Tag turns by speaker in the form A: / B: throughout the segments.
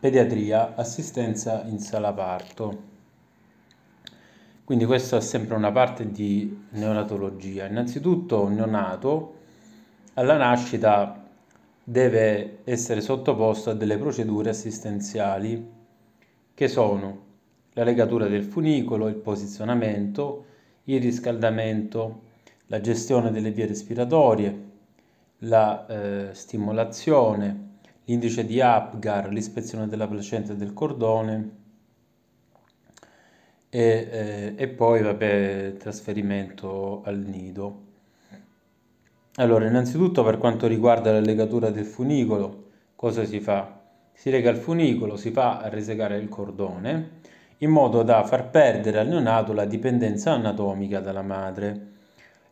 A: pediatria, assistenza in sala parto. Quindi questa è sempre una parte di neonatologia. Innanzitutto un neonato alla nascita deve essere sottoposto a delle procedure assistenziali che sono la legatura del funicolo, il posizionamento, il riscaldamento, la gestione delle vie respiratorie, la eh, stimolazione, l'indice di Apgar, l'ispezione della placenta e del cordone e, eh, e poi vabbè, trasferimento al nido. Allora, innanzitutto per quanto riguarda la legatura del funicolo, cosa si fa? Si lega il funicolo, si fa resecare il cordone in modo da far perdere al neonato la dipendenza anatomica dalla madre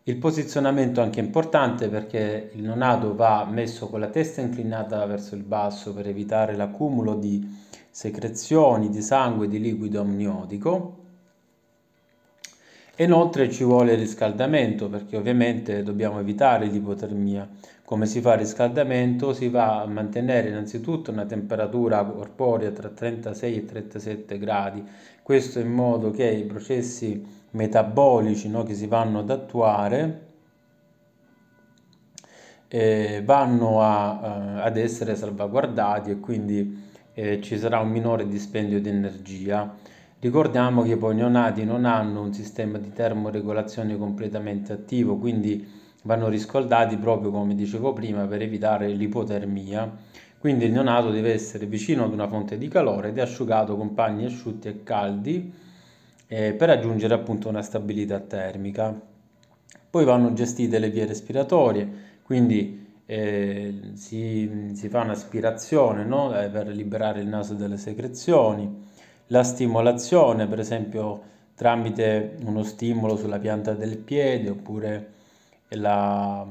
A: il posizionamento è anche importante perché il nonato va messo con la testa inclinata verso il basso per evitare l'accumulo di secrezioni di sangue e di liquido amniotico. Inoltre ci vuole il riscaldamento perché ovviamente dobbiamo evitare l'ipotermia. Come si fa il riscaldamento? Si va a mantenere innanzitutto una temperatura corporea tra 36 e 37 gradi, questo in modo che i processi metabolici no, che si vanno ad attuare eh, vanno a, eh, ad essere salvaguardati e quindi eh, ci sarà un minore dispendio di energia. Ricordiamo che i neonati non hanno un sistema di termoregolazione completamente attivo, quindi vanno riscaldati proprio come dicevo prima per evitare l'ipotermia. Quindi il neonato deve essere vicino ad una fonte di calore ed asciugato con panni asciutti e caldi eh, per raggiungere appunto una stabilità termica. Poi vanno gestite le vie respiratorie, quindi eh, si, si, fa un'aspirazione no? Eh, per liberare il naso dalle secrezioni, la stimolazione per esempio tramite uno stimolo sulla pianta del piede oppure, la,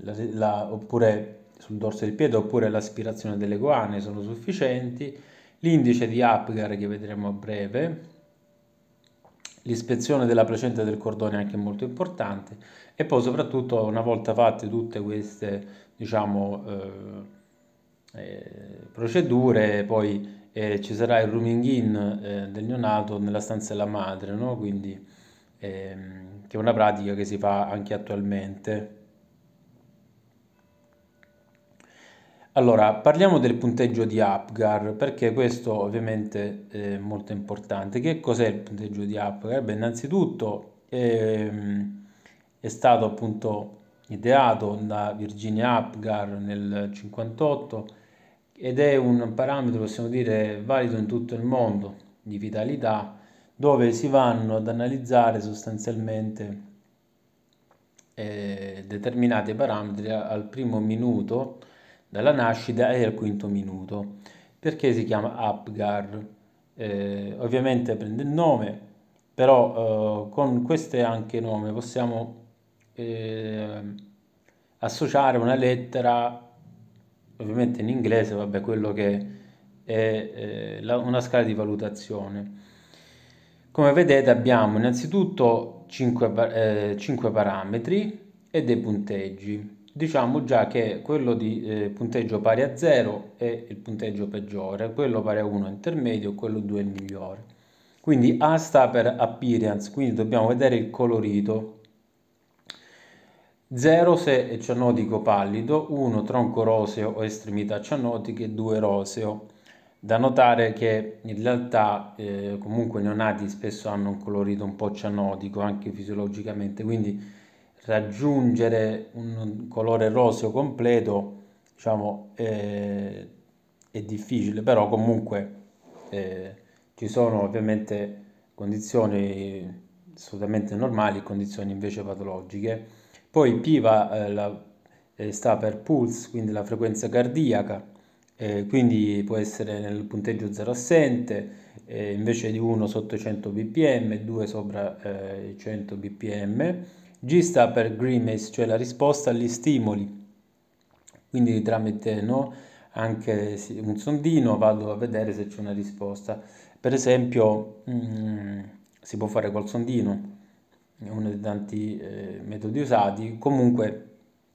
A: la, la, oppure sul dorso del piede oppure l'aspirazione delle guane sono sufficienti, l'indice di Apgar che vedremo a breve l'ispezione della placenta del cordone è anche molto importante e poi soprattutto una volta fatte tutte queste diciamo, eh, eh, procedure poi eh, ci sarà il rooming in eh, del neonato nella stanza della madre no? quindi ehm, che è una pratica che si fa anche attualmente Allora, parliamo del punteggio di Apgar, perché questo ovviamente è molto importante. Che cos'è il punteggio di Apgar? Beh, innanzitutto è, ehm, è stato appunto ideato da Virginia Apgar nel 1958 ed è un parametro, possiamo dire, valido in tutto il mondo di vitalità, dove si vanno ad analizzare sostanzialmente eh, determinati parametri al primo minuto dalla nascita e al quinto minuto. Perché si chiama Apgar? Eh, ovviamente prende il nome, però eh, con queste anche nome possiamo eh, associare una lettera, ovviamente in inglese, vabbè, quello che è eh, la, una scala di valutazione. Come vedete abbiamo innanzitutto 5, 5 eh, parametri e dei punteggi diciamo già che quello di eh, punteggio pari a 0 è il punteggio peggiore, quello pari a 1 è intermedio, quello 2 è il migliore. Quindi A sta per appearance, quindi dobbiamo vedere il colorito. 0 se è cianotico pallido, 1 tronco roseo o estremità cianotiche, 2 roseo. Da notare che in realtà eh, comunque i neonati spesso hanno un colorito un po' cianotico anche fisiologicamente, quindi raggiungere un colore roseo completo diciamo eh, è difficile però comunque eh, ci sono ovviamente condizioni assolutamente normali condizioni invece patologiche poi piva eh, la, eh, sta per pulse quindi la frequenza cardiaca eh, quindi può essere nel punteggio 0 assente eh, invece di 1 sotto 100 bpm 2 sopra 100 bpm G sta per grimace, cioè la risposta agli stimoli. Quindi tramite no, anche un sondino vado a vedere se c'è una risposta. Per esempio mm, si può fare col sondino, è uno dei tanti eh, metodi usati. Comunque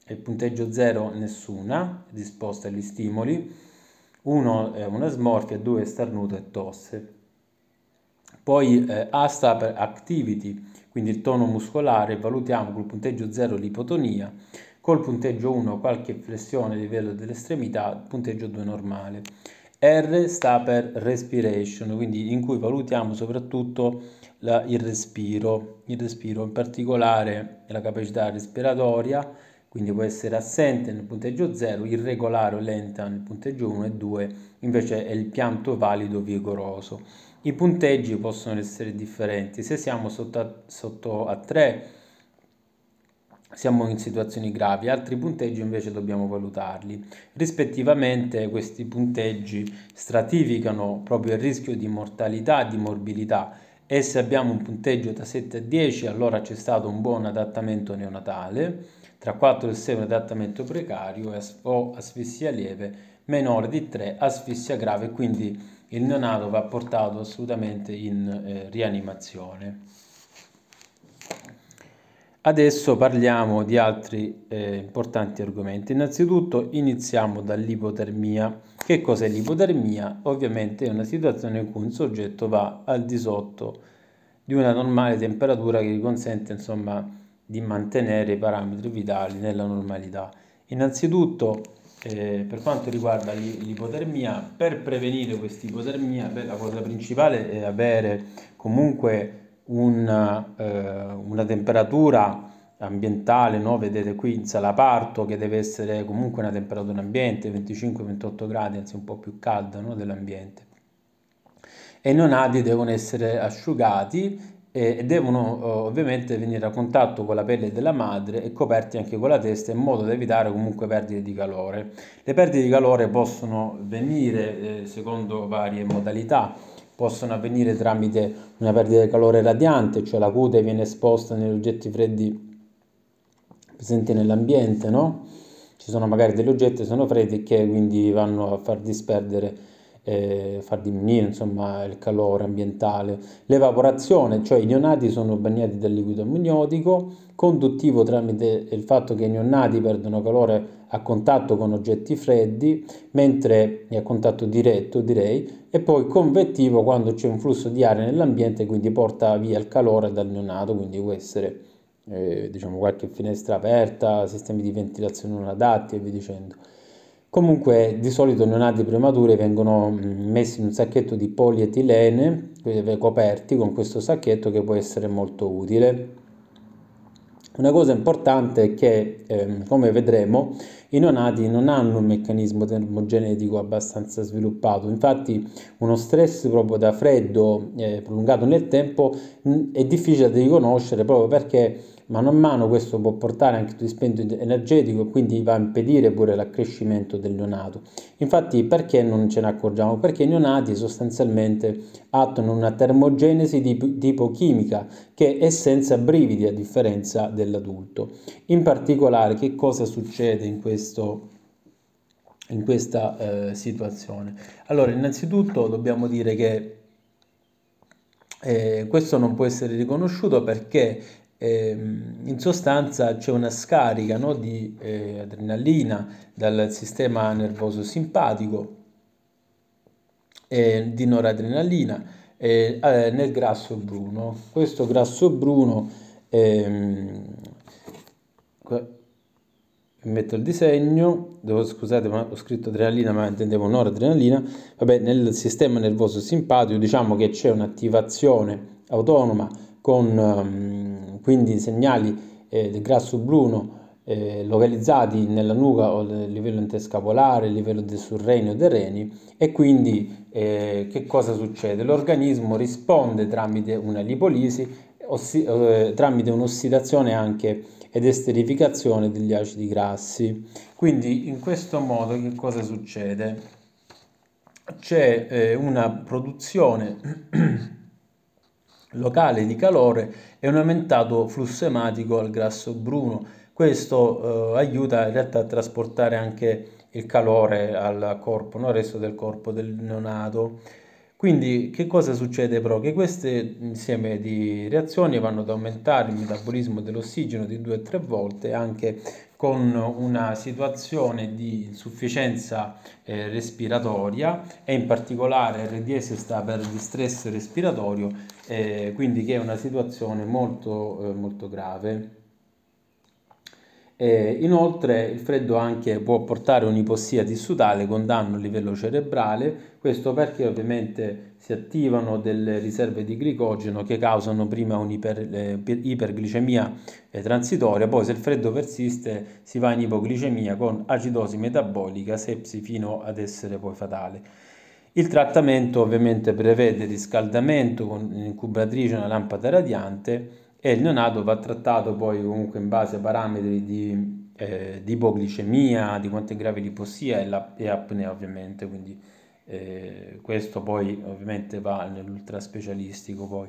A: il punteggio 0 nessuna, risposta agli stimoli. 1 è una smorfia, 2 è starnuto e tosse. Poi eh, A sta per activity quindi il tono muscolare, valutiamo col punteggio 0 l'ipotonia, col punteggio 1 qualche flessione a livello dell'estremità, punteggio 2 normale. R sta per respiration, quindi in cui valutiamo soprattutto la, il, respiro, il respiro, in particolare la capacità respiratoria, quindi può essere assente nel punteggio 0, irregolare o lenta nel punteggio 1 e 2, invece è il pianto valido vigoroso. I punteggi possono essere differenti, se siamo sotto a, sotto a 3 siamo in situazioni gravi, altri punteggi invece dobbiamo valutarli. Rispettivamente questi punteggi stratificano proprio il rischio di mortalità e di morbilità e se abbiamo un punteggio da 7 a 10 allora c'è stato un buon adattamento neonatale, tra 4 e 6 un adattamento precario o asfissia lieve, minore di 3 asfissia grave, quindi il neonato va portato assolutamente in eh, rianimazione. Adesso parliamo di altri eh, importanti argomenti. Innanzitutto iniziamo dall'ipotermia. Che cos'è l'ipotermia? Ovviamente è una situazione in cui un soggetto va al di sotto di una normale temperatura che gli consente insomma, di mantenere i parametri vitali nella normalità. Innanzitutto eh, per quanto riguarda l'ipotermia, per prevenire questa ipotermia, la cosa principale è avere comunque una, eh, una temperatura ambientale, no? vedete qui in sala parto che deve essere comunque una temperatura ambiente, 25-28 gradi, anzi un po' più calda no? dell'ambiente. E i nonadi devono essere asciugati e devono oh, ovviamente venire a contatto con la pelle della madre e coperti anche con la testa in modo da evitare comunque perdite di calore. Le perdite di calore possono venire eh, secondo varie modalità, possono avvenire tramite una perdita di calore radiante, cioè la cute viene esposta negli oggetti freddi presenti nell'ambiente, no? Ci sono magari degli oggetti che sono freddi e che quindi vanno a far disperdere eh, far diminuire insomma, il calore ambientale. L'evaporazione, cioè i neonati sono bagnati dal liquido amniotico, conduttivo tramite il fatto che i neonati perdono calore a contatto con oggetti freddi, mentre è a contatto diretto direi, e poi convettivo quando c'è un flusso di aria nell'ambiente, quindi porta via il calore dal neonato, quindi può essere eh, diciamo, qualche finestra aperta, sistemi di ventilazione non adatti e via dicendo. Comunque di solito i neonati prematuri vengono mm, messi in un sacchetto di polietilene, coperti con questo sacchetto che può essere molto utile. Una cosa importante è che, eh, come vedremo, i neonati non hanno un meccanismo termogenetico abbastanza sviluppato, infatti uno stress proprio da freddo eh, prolungato nel tempo mm, è difficile da riconoscere proprio perché mano a mano questo può portare anche a un dispento energetico e quindi va a impedire pure l'accrescimento del neonato. Infatti perché non ce ne accorgiamo? Perché i neonati sostanzialmente attuano una termogenesi di tipo chimica che è senza brividi a differenza dell'adulto. In particolare che cosa succede in questo in questa eh, situazione. Allora, innanzitutto dobbiamo dire che eh, questo non può essere riconosciuto perché Ehm, in sostanza c'è una scarica no, di eh, adrenalina dal sistema nervoso simpatico, eh, di noradrenalina eh, nel grasso bruno. Questo grasso bruno, ehm, metto il disegno, devo, scusate ma ho scritto adrenalina ma intendevo noradrenalina, vabbè nel sistema nervoso simpatico diciamo che c'è un'attivazione autonoma con ehm, quindi segnali eh, del grasso bruno eh, localizzati nella nuca o a livello interscapolare, a livello del surrenio dei reni e quindi eh, che cosa succede? L'organismo risponde tramite una lipolisi, ossi, eh, tramite un'ossidazione anche ed esterificazione degli acidi grassi. Quindi in questo modo che cosa succede? C'è eh, una produzione locale di calore e un aumentato flusso ematico al grasso bruno. Questo eh, aiuta in realtà a trasportare anche il calore al corpo, no? al resto del corpo del neonato. Quindi che cosa succede però? Che questo insieme di reazioni vanno ad aumentare il metabolismo dell'ossigeno di 2-3 volte e anche con una situazione di insufficienza eh, respiratoria e in particolare RDS sta per distress respiratorio, eh, quindi che è una situazione molto, eh, molto grave inoltre il freddo anche può portare un'ipossia tissutale con danno a livello cerebrale, questo perché ovviamente si attivano delle riserve di glicogeno che causano prima un'iperglicemia eh, transitoria, poi se il freddo persiste si va in ipoglicemia con acidosi metabolica, sepsi fino ad essere poi fatale. Il trattamento ovviamente prevede riscaldamento con un'incubatrice e una lampada radiante e il neonato va trattato poi comunque in base a parametri di, eh, di ipoglicemia, di quanto è grave l'ipossia e, e apnea ovviamente, quindi eh, questo poi ovviamente va nell'ultraspecialistico poi.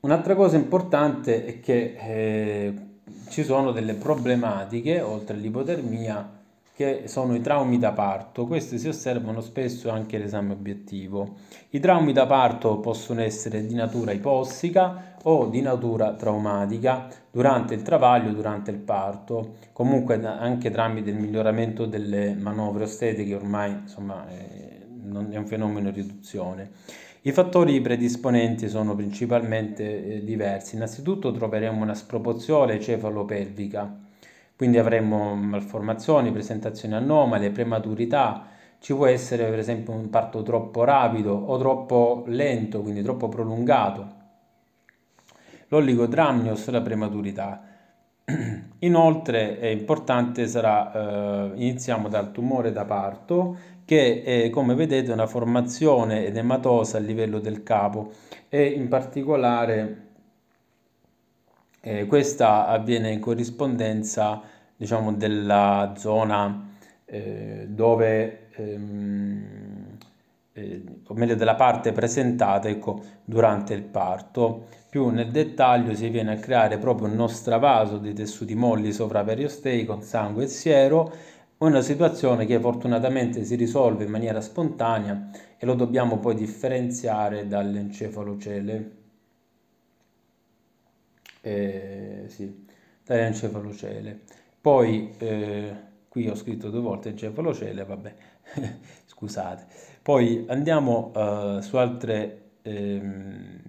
A: Un'altra cosa importante è che eh, ci sono delle problematiche, oltre all'ipotermia, che sono i traumi da parto. Questi si osservano spesso anche all'esame obiettivo. I traumi da parto possono essere di natura ipossica o di natura traumatica durante il travaglio, durante il parto, comunque anche tramite il miglioramento delle manovre ostetiche ormai insomma, è un fenomeno in riduzione. I fattori predisponenti sono principalmente eh, diversi. Innanzitutto troveremo una sproporzione cefalopelvica quindi avremo mm, malformazioni, presentazioni anomale, prematurità, ci può essere per esempio un parto troppo rapido o troppo lento, quindi troppo prolungato. L'oligodramnio, la prematurità. Inoltre è importante, sarà, eh, iniziamo dal tumore da parto che è, come vedete è una formazione edematosa a livello del capo e in particolare eh, questa avviene in corrispondenza diciamo, della zona eh, dove, ehm, eh, o meglio della parte presentata ecco, durante il parto. Più nel dettaglio si viene a creare proprio uno stravaso di tessuti molli sovraveriostei con sangue e siero, una situazione che fortunatamente si risolve in maniera spontanea e lo dobbiamo poi differenziare dall'encefalocele eh, sì, dalla encefalocele. Poi eh, qui ho scritto due volte encefalocele, vabbè, scusate. Poi andiamo eh, su altre, ehm,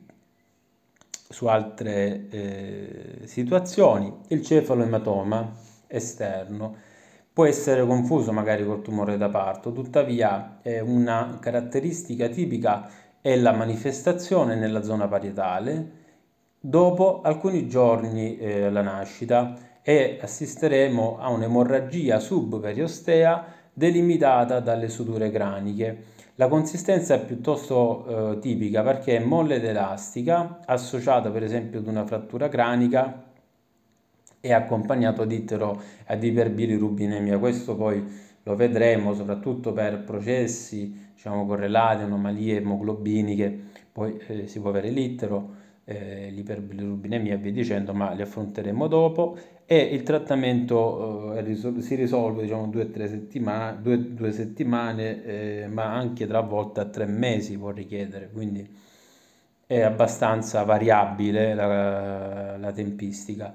A: su altre eh, situazioni. Il cefaloematoma esterno può essere confuso magari col tumore da parto, tuttavia è una caratteristica tipica è la manifestazione nella zona parietale dopo alcuni giorni eh, la nascita e assisteremo a un'emorragia subperiostea delimitata dalle suture craniche. La consistenza è piuttosto eh, tipica perché è molle ed elastica, associata per esempio ad una frattura cranica e accompagnato ad ittero e ad iperbilirubinemia. Questo poi lo vedremo soprattutto per processi diciamo, correlati, anomalie emoglobiniche, poi eh, si può avere l'ittero eh, l'iperbilirubinemia via dicendo, ma li affronteremo dopo e il trattamento eh, si risolve diciamo due tre settima- due, due settimane, eh, ma anche travolta a tre mesi può richiedere, quindi è abbastanza variabile la, la tempistica.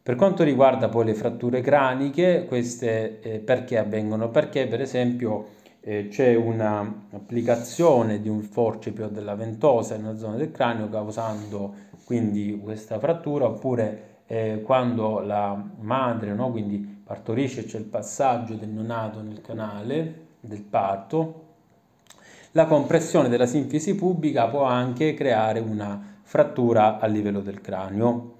A: Per quanto riguarda poi le fratture craniche, queste eh, perché avvengono? Perché per esempio eh, c'è un'applicazione di un forcipio della ventosa nella zona del cranio causando quindi questa frattura oppure eh, quando la madre no, quindi partorisce c'è il passaggio del neonato nel canale del parto la compressione della sinfisi pubica può anche creare una frattura a livello del cranio.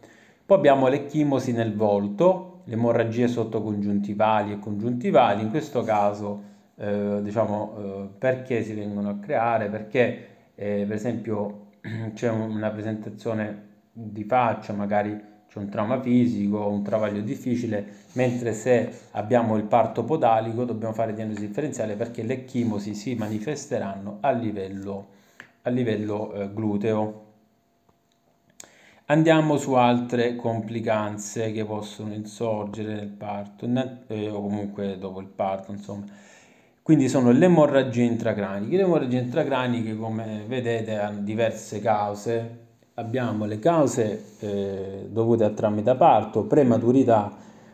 A: Poi abbiamo l'ecchimosi nel volto, le emorragie sottocongiuntivali e congiuntivali, in questo caso eh, diciamo, eh, perché si vengono a creare, perché eh, per esempio c'è una presentazione di faccia, magari c'è un trauma fisico, un travaglio difficile, mentre se abbiamo il parto podalico dobbiamo fare diagnosi differenziale perché le chimosi si manifesteranno a livello, a livello eh, gluteo. Andiamo su altre complicanze che possono insorgere nel parto eh, o comunque dopo il parto, insomma. Quindi sono le emorragie intracraniche. Le emorragie intracraniche, come vedete, hanno diverse cause. Abbiamo le cause eh, dovute a trame da parto, prematurità,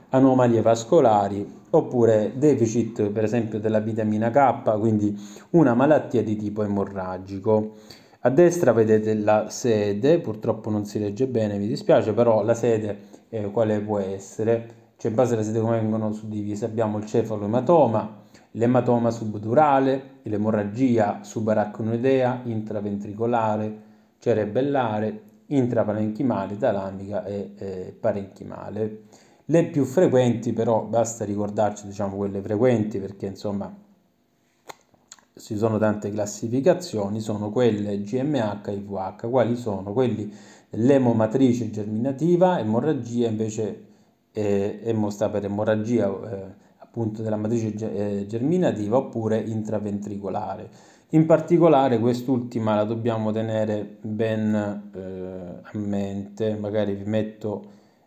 A: anomalie vascolari oppure deficit per esempio della vitamina K, quindi una malattia di tipo emorragico. A destra vedete la sede, purtroppo non si legge bene, mi dispiace, però la sede eh, quale può essere? Cioè in base alla sede come vengono suddivise abbiamo il cefaloematoma, l'ematoma subdurale, l'emorragia subarachnoidea intraventricolare, cerebellare, intraparenchimale, talamica e eh, parenchimale. Le più frequenti però, basta ricordarci diciamo quelle frequenti perché insomma ci sono tante classificazioni, sono quelle GMH e VH, quali sono? Quelli dell'emomatrice germinativa, emorragia invece, eh, emo per emorragia, eh, appunto della matrice eh, germinativa oppure intraventricolare. In particolare quest'ultima la dobbiamo tenere ben eh, a mente, magari vi metto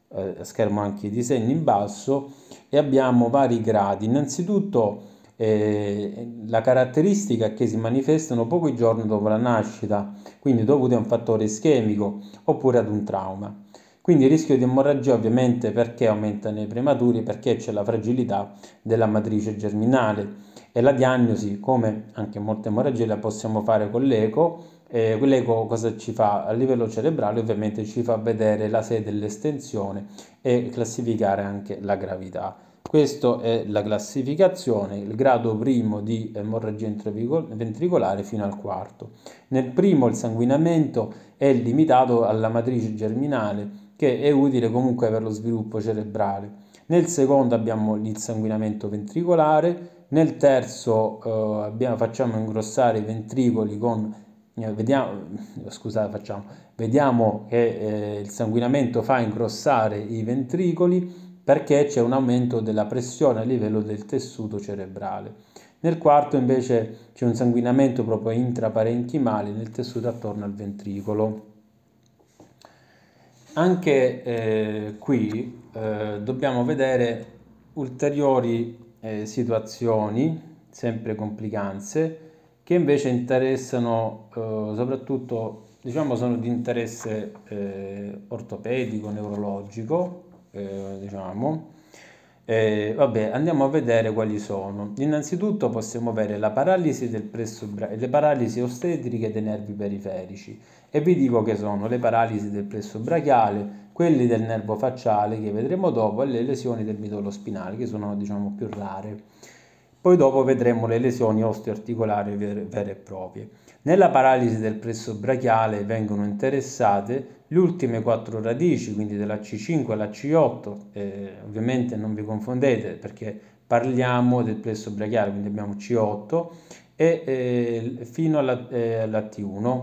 A: eh, a schermo anche i disegni in basso e abbiamo vari gradi. Innanzitutto eh, la caratteristica è che si manifestano pochi giorni dopo la nascita, quindi dovute a un fattore ischemico oppure ad un trauma. Quindi il rischio di emorragia ovviamente perché aumentano i prematuri, perché c'è la fragilità della matrice germinale e la diagnosi, come anche molte emorragie, la possiamo fare con l'eco. Eh, L'eco cosa ci fa? A livello cerebrale ovviamente ci fa vedere la sede dell'estensione e classificare anche la gravità. Questa è la classificazione, il grado primo di emorragia ventricolare fino al quarto. Nel primo il sanguinamento è limitato alla matrice germinale che è utile comunque per lo sviluppo cerebrale. Nel secondo abbiamo l'insanguinamento ventricolare, nel terzo eh, abbiamo, facciamo ingrossare i ventricoli con eh, vediamo, eh, scusate, facciamo, vediamo che eh, il sanguinamento fa ingrossare i ventricoli perché c'è un aumento della pressione a livello del tessuto cerebrale. Nel quarto invece c'è un sanguinamento proprio intraparenchimale nel tessuto attorno al ventricolo. Anche eh, qui eh, dobbiamo vedere ulteriori eh, situazioni, sempre complicanze, che invece interessano eh, soprattutto, diciamo, sono di interesse eh, ortopedico, neurologico, eh, diciamo. Eh, vabbè, andiamo a vedere quali sono. Innanzitutto possiamo avere la paralisi del presso braccio, le paralisi ostetriche dei nervi periferici e vi dico che sono le paralisi del plesso brachiale, quelli del nervo facciale che vedremo dopo e le lesioni del midollo spinale che sono diciamo più rare. Poi dopo vedremo le lesioni osteoarticolari vere e proprie. Nella paralisi del plesso brachiale vengono interessate le ultime quattro radici, quindi della C5 alla C8, eh, ovviamente non vi confondete perché parliamo del plesso brachiale, quindi abbiamo C8 e eh, fino alla, eh, alla T1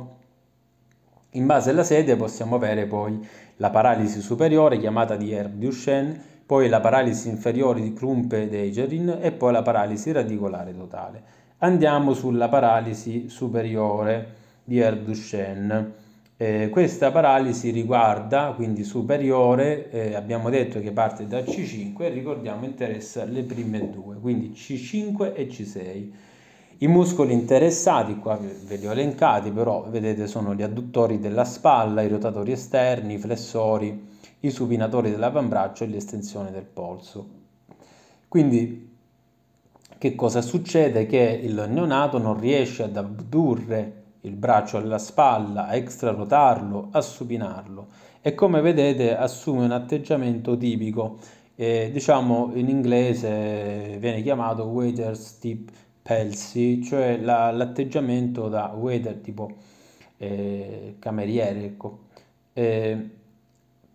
A: in base alla sede possiamo avere poi la paralisi superiore chiamata di Herb Duchenne, poi la paralisi inferiore di Krumpe-Dejerin e poi la paralisi radicolare totale. Andiamo sulla paralisi superiore di Herb Duchenne. Eh, questa paralisi riguarda, quindi superiore, eh, abbiamo detto che parte da C5 e ricordiamo interessa le prime due, quindi C5 e C6. I muscoli interessati, qua ve li ho elencati, però vedete sono gli adduttori della spalla, i rotatori esterni, i flessori, i supinatori dell'avambraccio e l'estensione del polso. Quindi che cosa succede? Che il neonato non riesce ad abdurre il braccio alla spalla, a extrarotarlo, a supinarlo e come vedete assume un atteggiamento tipico, eh, diciamo in inglese eh, viene chiamato waiter's tip pelsi, cioè la, l'atteggiamento da waiter, tipo eh, cameriere, ecco. Eh,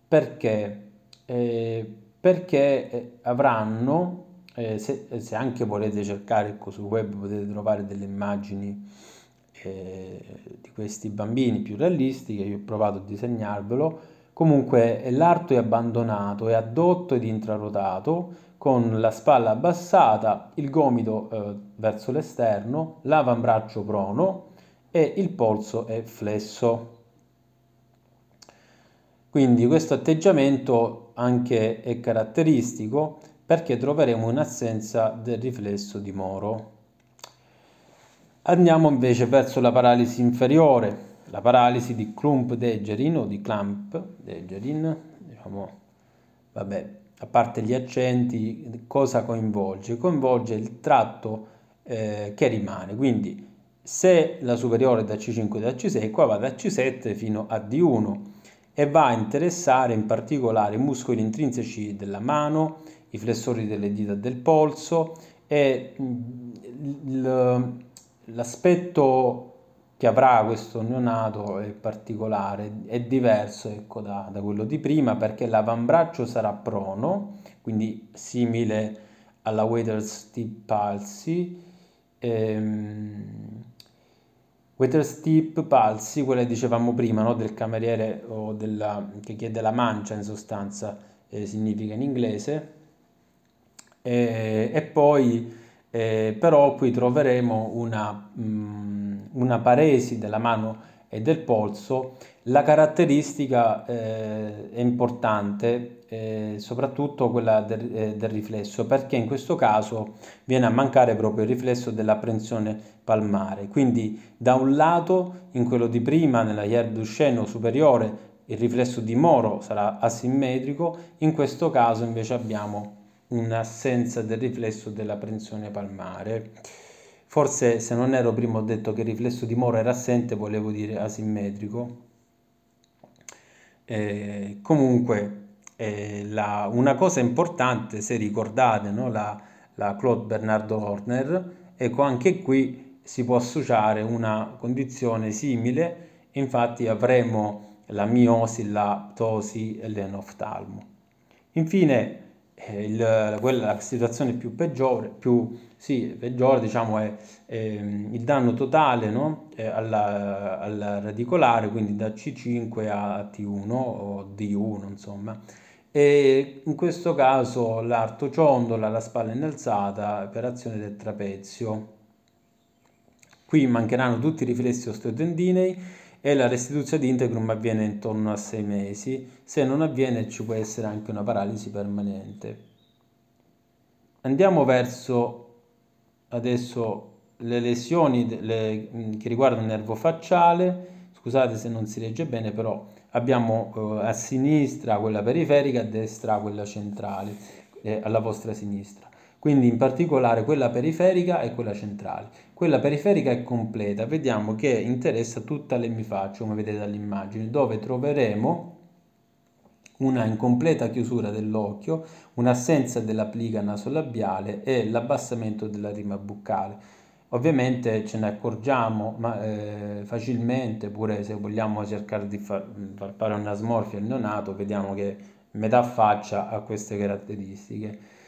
A: perché? Eh, perché eh, avranno, eh, se, se, anche volete cercare ecco, sul web potete trovare delle immagini eh, di questi bambini più realistiche, io ho provato a disegnarvelo, comunque l'arto è abbandonato, è addotto ed intrarotato, con la spalla abbassata, il gomito eh, verso l'esterno, l'avambraccio prono e il polso è flesso. Quindi questo atteggiamento anche è caratteristico perché troveremo un'assenza del riflesso di Moro. Andiamo invece verso la paralisi inferiore, la paralisi di Klump-Degerin o di Clamp-Degerin, diciamo, vabbè, a parte gli accenti, cosa coinvolge? Coinvolge il tratto eh, che rimane, quindi se la superiore è da C5 a da C6, qua va da C7 fino a D1 e va a interessare in particolare i muscoli intrinseci della mano, i flessori delle dita del polso e mm, l'aspetto che avrà questo neonato è particolare, è diverso ecco, da, da quello di prima perché l'avambraccio sarà prono, quindi simile alla Waterstep palsy. Ehm, Waterstep palsy, quella che dicevamo prima, no? del cameriere o della, che chiede la mancia in sostanza, eh, significa in inglese. E, e poi eh, però qui troveremo una, mh, mm, una, paresi della mano e del polso. La caratteristica eh, è importante, eh, soprattutto quella del, eh, del riflesso, perché in questo caso viene a mancare proprio il riflesso dell'apprensione palmare. Quindi da un lato, in quello di prima, nella Ierdusceno superiore, il riflesso di Moro sarà asimmetrico, in questo caso invece abbiamo un'assenza del riflesso della prensione palmare. Forse se non ero prima ho detto che il riflesso di Moro era assente, volevo dire asimmetrico. Eh, comunque, eh, la, una cosa importante, se ricordate, no? la, la Claude Bernardo Horner, ecco anche qui si può associare una condizione simile, infatti avremo la miosi, la ptosi e l'enoftalmo. Infine, eh, il, la, situazione più peggiore, più, sì, peggiore diciamo, è, è, ehm, il danno totale no? Eh, alla, radicolare, quindi da C5 a T1 o D1, insomma. E in questo caso l'arto l'artociondola, la spalla innalzata per azione del trapezio. Qui mancheranno tutti i riflessi osteotendinei e la restituzione di Integrum avviene intorno a sei mesi, se non avviene ci può essere anche una paralisi permanente. Andiamo verso adesso le lesioni le, che riguardano il nervo facciale, scusate se non si legge bene però abbiamo eh, a sinistra quella periferica, a destra quella centrale, eh, alla vostra sinistra quindi in particolare quella periferica e quella centrale. Quella periferica è completa, vediamo che interessa tutta l'emifaccio, come vedete dall'immagine, dove troveremo una incompleta chiusura dell'occhio, un'assenza della plica nasolabiale e l'abbassamento della rima buccale. Ovviamente ce ne accorgiamo ma, eh, facilmente, pure se vogliamo cercare di far, fare una smorfia al neonato, vediamo che metà faccia ha queste caratteristiche.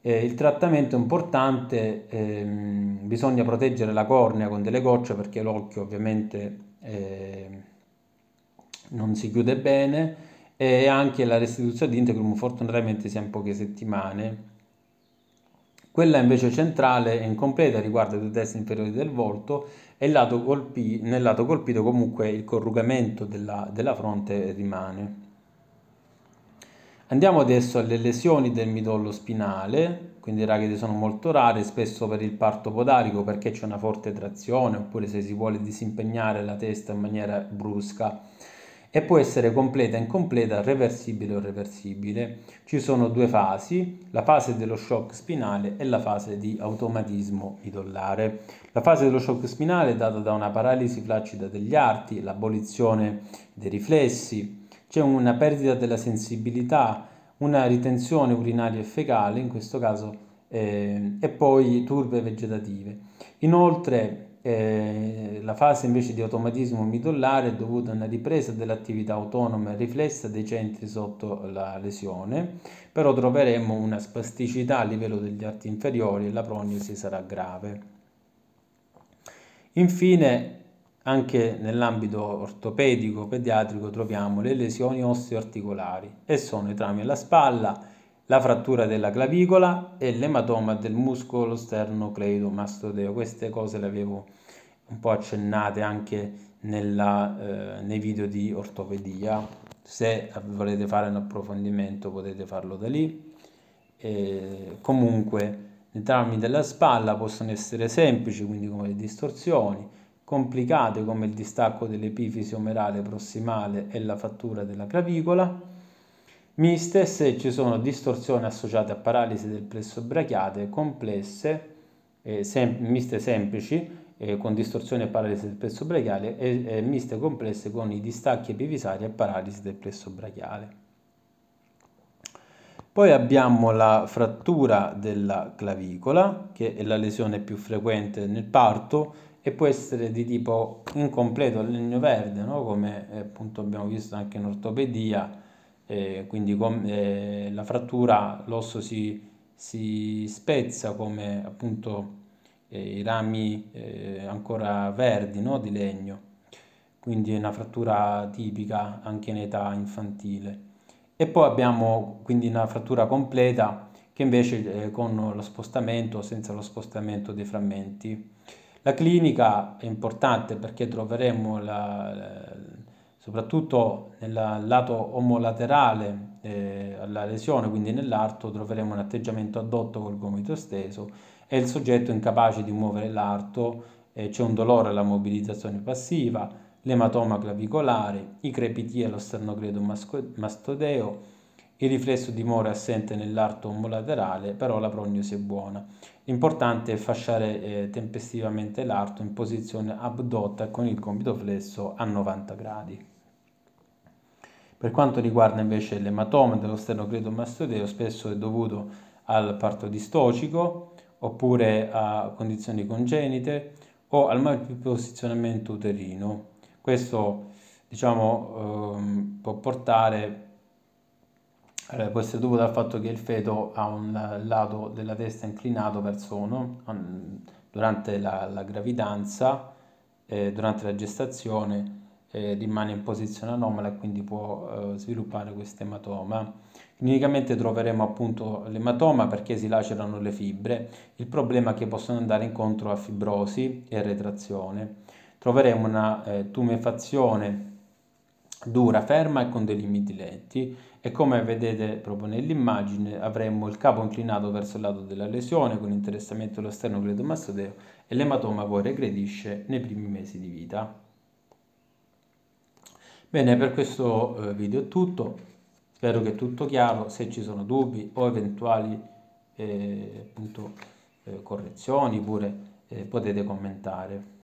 A: Eh, il trattamento è importante, ehm, bisogna proteggere la cornea con delle gocce perché l'occhio ovviamente eh, non si chiude bene e anche la restituzione di Integrum fortunatamente si ha in poche settimane. Quella invece centrale è incompleta, riguarda i due testi inferiori del volto e lato colpì, nel lato colpito comunque il corrugamento della, della fronte rimane. Andiamo adesso alle lesioni del midollo spinale, quindi raghe sono molto rare, spesso per il parto podarico perché c'è una forte trazione oppure se si vuole disimpegnare la testa in maniera brusca e può essere completa, incompleta, reversibile o reversibile. Ci sono due fasi, la fase dello shock spinale e la fase di automatismo midollare. La fase dello shock spinale è data da una paralisi flaccida degli arti, l'abolizione dei riflessi, c'è una perdita della sensibilità, una ritenzione urinaria e fecale, in questo caso, eh, e poi turbe vegetative. Inoltre eh, la fase invece di automatismo midollare è dovuta a una ripresa dell'attività autonoma e riflessa dei centri sotto la lesione, però troveremo una spasticità a livello degli arti inferiori e la prognosi sarà grave. Infine anche nell'ambito ortopedico pediatrico troviamo le lesioni osteoarticolari e sono i trami alla spalla, la frattura della clavicola e l'ematoma del muscolo sterno mastodeo. Queste cose le avevo un po' accennate anche nella, eh, nei video di ortopedia. Se volete fare un approfondimento potete farlo da lì. E comunque i traumi della spalla possono essere semplici, quindi come le distorsioni, complicate come il distacco dell'epifisi omerale prossimale e la fattura della clavicola, miste se ci sono distorsioni associate a paralisi del plesso brachiate complesse, eh, sem miste semplici eh, con distorsione e paralisi del plesso brachiale e eh, miste complesse con i distacchi epivisari e paralisi del plesso brachiale. Poi abbiamo la frattura della clavicola, che è la lesione più frequente nel parto, e può essere di tipo incompleto al legno verde, no? come eh, appunto abbiamo visto anche in ortopedia, eh, quindi con, eh, la frattura, l'osso si, si spezza come appunto eh, i rami eh, ancora verdi no? di legno, quindi è una frattura tipica anche in età infantile. E poi abbiamo quindi una frattura completa che invece eh, con lo spostamento o senza lo spostamento dei frammenti. La clinica è importante perché troveremo la, soprattutto nel lato omolaterale eh, alla lesione, quindi nell'arto, troveremo un atteggiamento addotto col gomito steso e il soggetto incapace di muovere l'arto, eh, c'è un dolore alla mobilizzazione passiva, l'ematoma clavicolare, i crepiti allo sternocredo mastodeo, il riflesso di more assente nell'arto omolaterale, però la prognosi è buona. L'importante è fasciare eh, tempestivamente l'arto in posizione abdotta con il compito flesso a 90 gradi. Per quanto riguarda invece l'ematoma dello sternocleidomastodeo, spesso è dovuto al parto distocico oppure a condizioni congenite o al posizionamento uterino. Questo diciamo, ehm, può portare allora, può essere dovuto al fatto che il feto ha un lato della testa inclinato verso uno durante la, la gravidanza, eh, durante la gestazione eh, rimane in posizione anomala e quindi può eh, sviluppare questo ematoma. Clinicamente troveremo appunto l'ematoma perché si lacerano le fibre, il problema è che possono andare incontro a fibrosi e retrazione. Troveremo una eh, tumefazione dura, ferma e con dei limiti lenti e come vedete proprio nell'immagine avremmo il capo inclinato verso il lato della lesione con interessamento allo sterno credomastodeo e l'ematoma poi regredisce nei primi mesi di vita. Bene, per questo eh, video è tutto, spero che è tutto chiaro, se ci sono dubbi o eventuali eh, appunto, eh, correzioni pure eh, potete commentare.